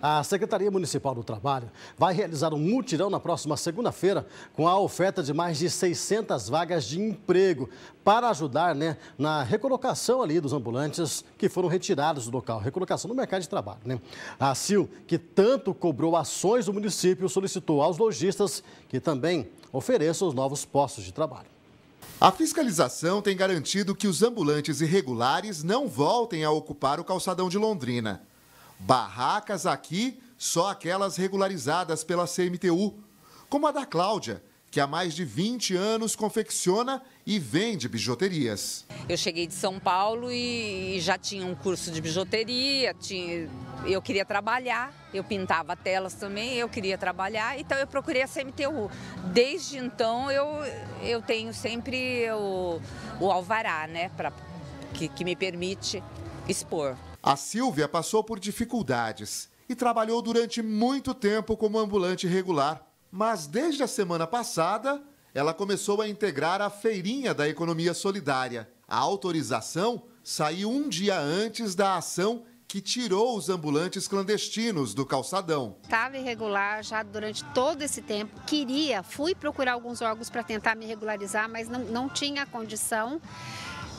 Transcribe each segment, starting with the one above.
A Secretaria Municipal do Trabalho vai realizar um mutirão na próxima segunda-feira com a oferta de mais de 600 vagas de emprego para ajudar né, na recolocação ali dos ambulantes que foram retirados do local, recolocação no mercado de trabalho. Né? A CIL, que tanto cobrou ações do município, solicitou aos lojistas que também ofereçam os novos postos de trabalho. A fiscalização tem garantido que os ambulantes irregulares não voltem a ocupar o calçadão de Londrina. Barracas aqui, só aquelas regularizadas pela CMTU, como a da Cláudia, que há mais de 20 anos confecciona e vende bijuterias. Eu cheguei de São Paulo e já tinha um curso de bijuteria, tinha, eu queria trabalhar, eu pintava telas também, eu queria trabalhar, então eu procurei a CMTU. Desde então eu, eu tenho sempre o, o alvará, né, pra, que, que me permite expor. A Silvia passou por dificuldades e trabalhou durante muito tempo como ambulante regular. Mas desde a semana passada, ela começou a integrar a Feirinha da Economia Solidária. A autorização saiu um dia antes da ação que tirou os ambulantes clandestinos do calçadão. Estava irregular já durante todo esse tempo. Queria, fui procurar alguns órgãos para tentar me regularizar, mas não, não tinha condição.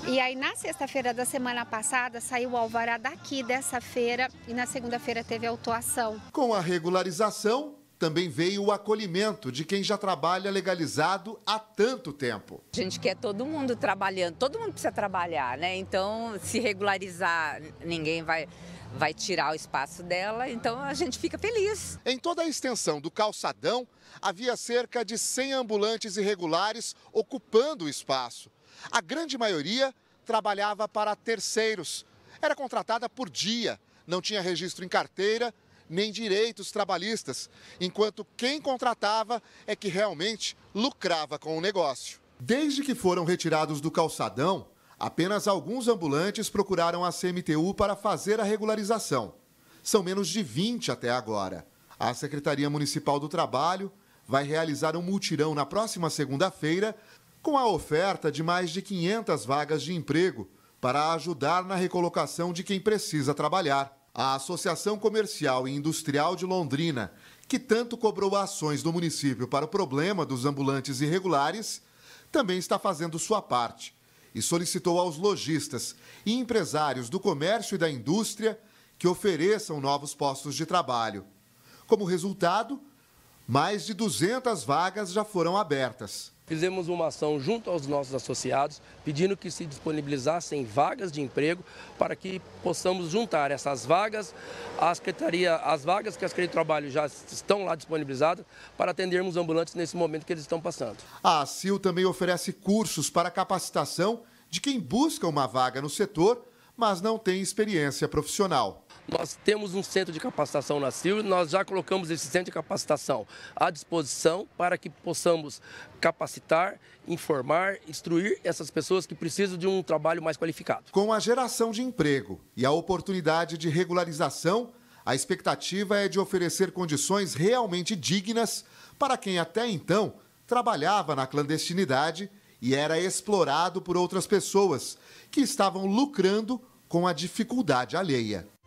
E aí na sexta-feira da semana passada saiu o alvará daqui dessa feira e na segunda-feira teve a autuação. Com a regularização, também veio o acolhimento de quem já trabalha legalizado há tanto tempo. A gente quer todo mundo trabalhando, todo mundo precisa trabalhar, né? Então, se regularizar, ninguém vai vai tirar o espaço dela, então a gente fica feliz. Em toda a extensão do calçadão, havia cerca de 100 ambulantes irregulares ocupando o espaço. A grande maioria trabalhava para terceiros. Era contratada por dia, não tinha registro em carteira nem direitos trabalhistas, enquanto quem contratava é que realmente lucrava com o negócio. Desde que foram retirados do calçadão, apenas alguns ambulantes procuraram a CMTU para fazer a regularização. São menos de 20 até agora. A Secretaria Municipal do Trabalho vai realizar um multirão na próxima segunda-feira com a oferta de mais de 500 vagas de emprego para ajudar na recolocação de quem precisa trabalhar. A Associação Comercial e Industrial de Londrina, que tanto cobrou ações do município para o problema dos ambulantes irregulares, também está fazendo sua parte e solicitou aos lojistas e empresários do comércio e da indústria que ofereçam novos postos de trabalho. Como resultado, mais de 200 vagas já foram abertas fizemos uma ação junto aos nossos associados, pedindo que se disponibilizassem vagas de emprego para que possamos juntar essas vagas à Secretaria, as vagas que a Secretaria de Trabalho já estão lá disponibilizadas para atendermos ambulantes nesse momento que eles estão passando. A ACIL também oferece cursos para capacitação de quem busca uma vaga no setor, mas não tem experiência profissional. Nós temos um centro de capacitação na CIL, nós já colocamos esse centro de capacitação à disposição para que possamos capacitar, informar, instruir essas pessoas que precisam de um trabalho mais qualificado. Com a geração de emprego e a oportunidade de regularização, a expectativa é de oferecer condições realmente dignas para quem até então trabalhava na clandestinidade e era explorado por outras pessoas que estavam lucrando com a dificuldade alheia.